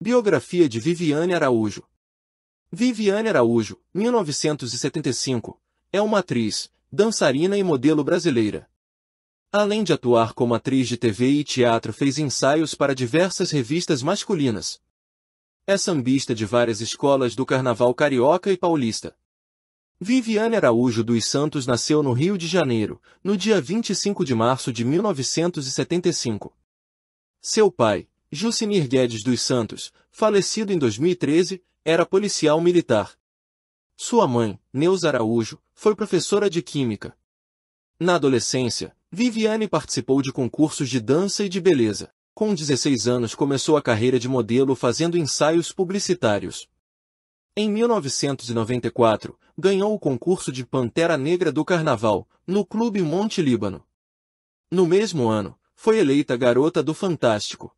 Biografia de Viviane Araújo Viviane Araújo, 1975, é uma atriz, dançarina e modelo brasileira. Além de atuar como atriz de TV e teatro, fez ensaios para diversas revistas masculinas. É sambista de várias escolas do carnaval carioca e paulista. Viviane Araújo dos Santos nasceu no Rio de Janeiro, no dia 25 de março de 1975. Seu pai, Jucinir Guedes dos Santos, falecido em 2013, era policial militar. Sua mãe, Neuza Araújo, foi professora de Química. Na adolescência, Viviane participou de concursos de dança e de beleza. Com 16 anos começou a carreira de modelo fazendo ensaios publicitários. Em 1994, ganhou o concurso de Pantera Negra do Carnaval, no Clube Monte Líbano. No mesmo ano, foi eleita Garota do Fantástico.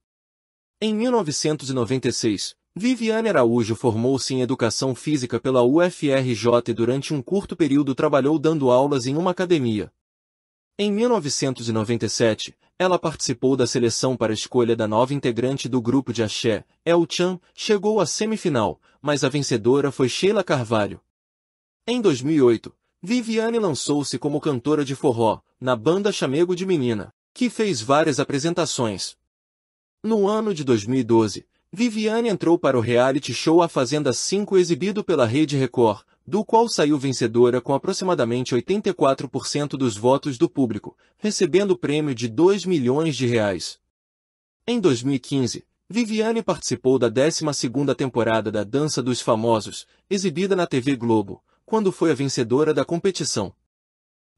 Em 1996, Viviane Araújo formou-se em Educação Física pela UFRJ e durante um curto período trabalhou dando aulas em uma academia. Em 1997, ela participou da seleção para escolha da nova integrante do grupo de axé, El Chan, chegou à semifinal, mas a vencedora foi Sheila Carvalho. Em 2008, Viviane lançou-se como cantora de forró, na banda Chamego de Menina, que fez várias apresentações, no ano de 2012, Viviane entrou para o reality show A Fazenda 5 exibido pela Rede Record, do qual saiu vencedora com aproximadamente 84% dos votos do público, recebendo o prêmio de 2 milhões de reais. Em 2015, Viviane participou da 12ª temporada da Dança dos Famosos, exibida na TV Globo, quando foi a vencedora da competição.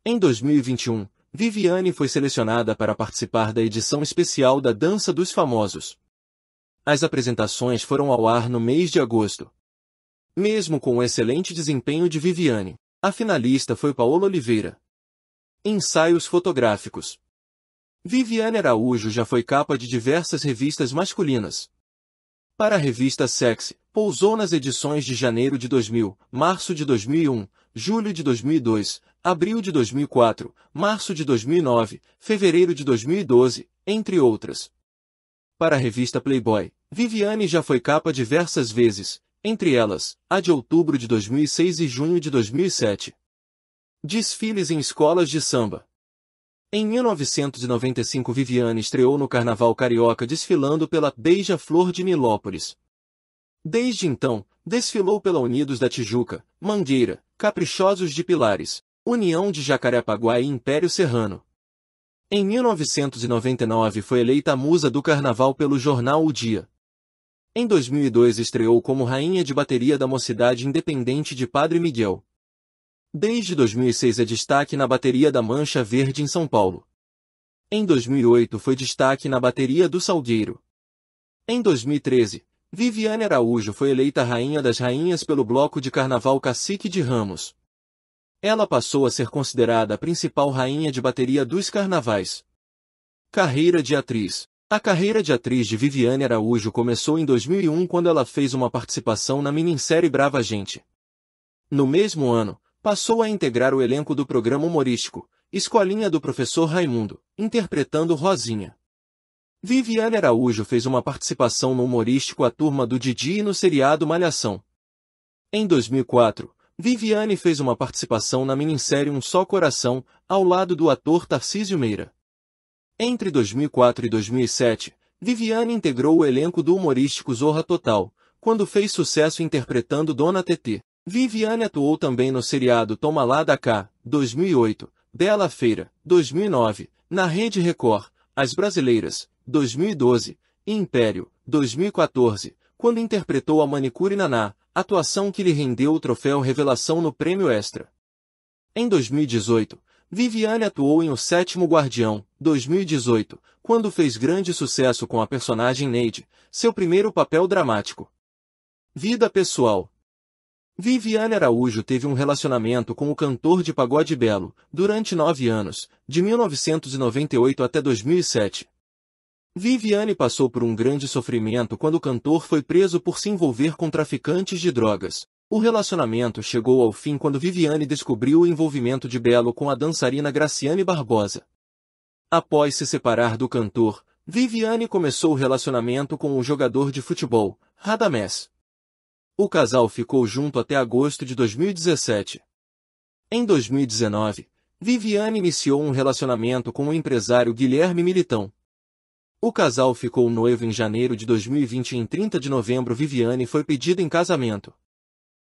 Em 2021, Viviane foi selecionada para participar da edição especial da Dança dos Famosos. As apresentações foram ao ar no mês de agosto. Mesmo com o excelente desempenho de Viviane, a finalista foi Paola Oliveira. Ensaios fotográficos. Viviane Araújo já foi capa de diversas revistas masculinas. Para a revista Sexy, pousou nas edições de janeiro de 2000, março de 2001, julho de 2002, abril de 2004, março de 2009, fevereiro de 2012, entre outras. Para a revista Playboy, Viviane já foi capa diversas vezes, entre elas, a de outubro de 2006 e junho de 2007. Desfiles em escolas de samba. Em 1995 Viviane estreou no Carnaval Carioca desfilando pela Beija-Flor de Nilópolis. Desde então, desfilou pela Unidos da Tijuca, Mangueira, Caprichosos de Pilares, União de Jacarepaguá e Império Serrano. Em 1999 foi eleita musa do carnaval pelo jornal O Dia. Em 2002 estreou como rainha de bateria da Mocidade Independente de Padre Miguel. Desde 2006 é destaque na bateria da Mancha Verde em São Paulo. Em 2008 foi destaque na bateria do Salgueiro. Em 2013, Viviane Araújo foi eleita Rainha das Rainhas pelo Bloco de Carnaval Cacique de Ramos. Ela passou a ser considerada a principal rainha de bateria dos carnavais. Carreira de atriz A carreira de atriz de Viviane Araújo começou em 2001 quando ela fez uma participação na minissérie Brava Gente. No mesmo ano, passou a integrar o elenco do programa humorístico Escolinha do Professor Raimundo, interpretando Rosinha. Viviane Araújo fez uma participação no humorístico A Turma do Didi e no seriado Malhação. Em 2004, Viviane fez uma participação na minissérie Um Só Coração, ao lado do ator Tarcísio Meira. Entre 2004 e 2007, Viviane integrou o elenco do humorístico Zorra Total, quando fez sucesso interpretando Dona Tetê. Viviane atuou também no seriado Toma Lá da Cá, 2008, Bela Feira, 2009, na Rede Record, As Brasileiras, 2012, e Império, 2014, quando interpretou a Manicure Naná, atuação que lhe rendeu o troféu Revelação no Prêmio Extra. Em 2018, Viviane atuou em O Sétimo Guardião, 2018, quando fez grande sucesso com a personagem Neide, seu primeiro papel dramático. Vida pessoal Viviane Araújo teve um relacionamento com o cantor de pagode Belo, durante nove anos, de 1998 até 2007. Viviane passou por um grande sofrimento quando o cantor foi preso por se envolver com traficantes de drogas. O relacionamento chegou ao fim quando Viviane descobriu o envolvimento de Belo com a dançarina Graciane Barbosa. Após se separar do cantor, Viviane começou o relacionamento com o jogador de futebol, Radamés. O casal ficou junto até agosto de 2017. Em 2019, Viviane iniciou um relacionamento com o empresário Guilherme Militão. O casal ficou noivo em janeiro de 2020 e em 30 de novembro Viviane foi pedida em casamento.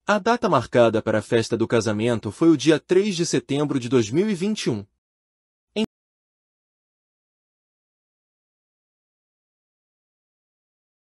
A data marcada para a festa do casamento foi o dia 3 de setembro de 2021.